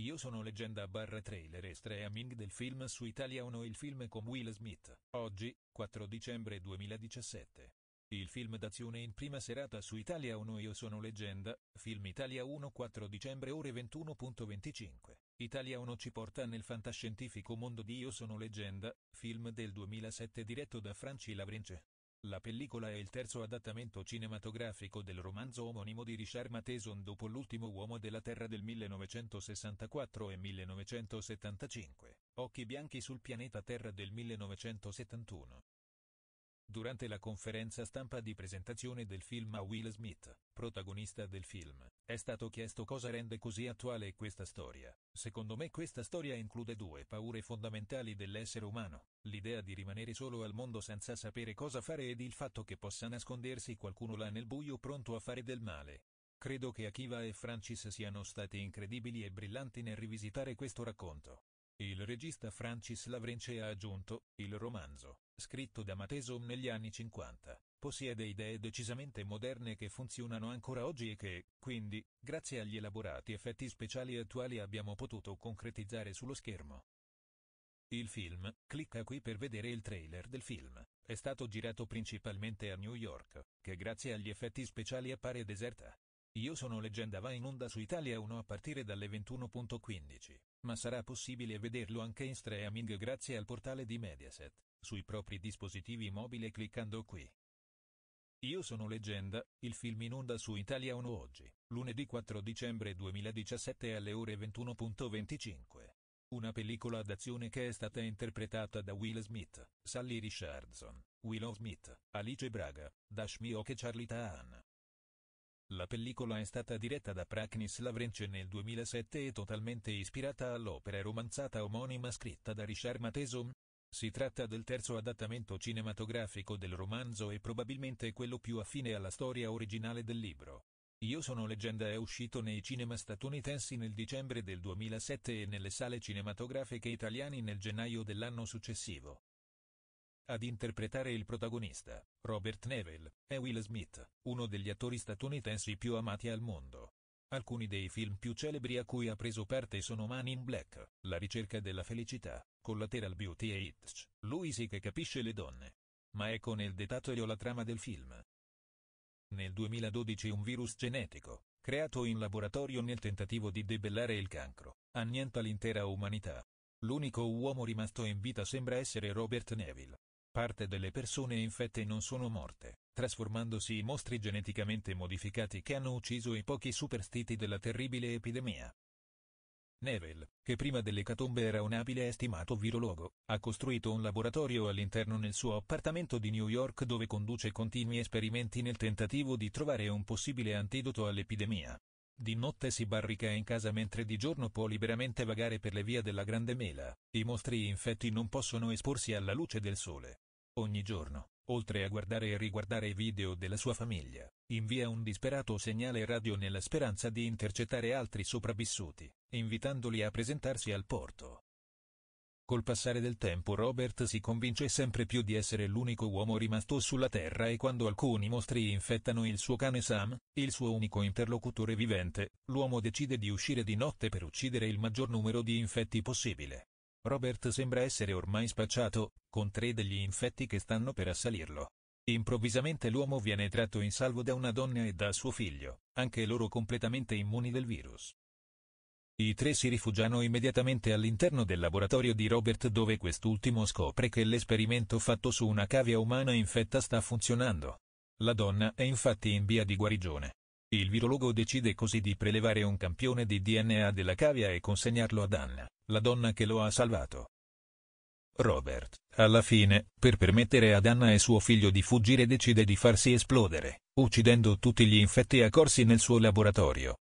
Io sono leggenda barra trailer e streaming del film su Italia 1 il film con Will Smith. Oggi, 4 dicembre 2017. Il film d'azione in prima serata su Italia 1 Io sono leggenda, film Italia 1 4 dicembre ore 21.25. Italia 1 ci porta nel fantascientifico mondo di Io sono leggenda, film del 2007 diretto da Franci Lavrince. La pellicola è il terzo adattamento cinematografico del romanzo omonimo di Richard Matheson dopo L'ultimo uomo della Terra del 1964 e 1975, Occhi bianchi sul pianeta Terra del 1971, Durante la conferenza stampa di presentazione del film a Will Smith, protagonista del film, è stato chiesto cosa rende così attuale questa storia. Secondo me questa storia include due paure fondamentali dell'essere umano, l'idea di rimanere solo al mondo senza sapere cosa fare ed il fatto che possa nascondersi qualcuno là nel buio pronto a fare del male. Credo che Akiva e Francis siano stati incredibili e brillanti nel rivisitare questo racconto. Il regista Francis Lavrence ha aggiunto, il romanzo, scritto da Mateson negli anni 50, possiede idee decisamente moderne che funzionano ancora oggi e che, quindi, grazie agli elaborati effetti speciali attuali abbiamo potuto concretizzare sullo schermo. Il film, clicca qui per vedere il trailer del film, è stato girato principalmente a New York, che grazie agli effetti speciali appare deserta. Io sono Leggenda va in onda su Italia 1 a partire dalle 21.15 ma sarà possibile vederlo anche in streaming grazie al portale di Mediaset, sui propri dispositivi mobili cliccando qui. Io sono Leggenda, il film in onda su Italia 1 oggi, lunedì 4 dicembre 2017 alle ore 21.25. Una pellicola d'azione che è stata interpretata da Will Smith, Sally Richardson, Willow Smith, Alice Braga, Dashmi Ok e Charlie Tahan. La pellicola è stata diretta da Praknis Lavrence nel 2007 e totalmente ispirata all'opera romanzata omonima scritta da Richard Matheson. Si tratta del terzo adattamento cinematografico del romanzo e probabilmente quello più affine alla storia originale del libro. Io sono leggenda è uscito nei cinema statunitensi nel dicembre del 2007 e nelle sale cinematografiche italiane nel gennaio dell'anno successivo. Ad interpretare il protagonista, Robert Neville, è Will Smith, uno degli attori statunitensi più amati al mondo. Alcuni dei film più celebri a cui ha preso parte sono Man in Black, La ricerca della felicità, Collateral Beauty e Itch, lui sì che capisce le donne. Ma ecco nel dettaglio la trama del film. Nel 2012 un virus genetico, creato in laboratorio nel tentativo di debellare il cancro, annienta l'intera umanità. L'unico uomo rimasto in vita sembra essere Robert Neville, parte delle persone infette non sono morte, trasformandosi in mostri geneticamente modificati che hanno ucciso i pochi superstiti della terribile epidemia. Neville, che prima dell'ecatombe era un abile e stimato virologo, ha costruito un laboratorio all'interno nel suo appartamento di New York dove conduce continui esperimenti nel tentativo di trovare un possibile antidoto all'epidemia. Di notte si barrica in casa mentre di giorno può liberamente vagare per le vie della Grande Mela, i mostri infetti non possono esporsi alla luce del sole, Ogni giorno, oltre a guardare e riguardare i video della sua famiglia, invia un disperato segnale radio nella speranza di intercettare altri sopravvissuti, invitandoli a presentarsi al porto. Col passare del tempo Robert si convince sempre più di essere l'unico uomo rimasto sulla Terra e quando alcuni mostri infettano il suo cane Sam, il suo unico interlocutore vivente, l'uomo decide di uscire di notte per uccidere il maggior numero di infetti possibile. Robert sembra essere ormai spacciato, con tre degli infetti che stanno per assalirlo. Improvvisamente l'uomo viene tratto in salvo da una donna e da suo figlio, anche loro completamente immuni del virus. I tre si rifugiano immediatamente all'interno del laboratorio di Robert dove quest'ultimo scopre che l'esperimento fatto su una cavia umana infetta sta funzionando. La donna è infatti in via di guarigione. Il virologo decide così di prelevare un campione di DNA della cavia e consegnarlo ad Anna, la donna che lo ha salvato. Robert, alla fine, per permettere ad Anna e suo figlio di fuggire decide di farsi esplodere, uccidendo tutti gli infetti accorsi nel suo laboratorio.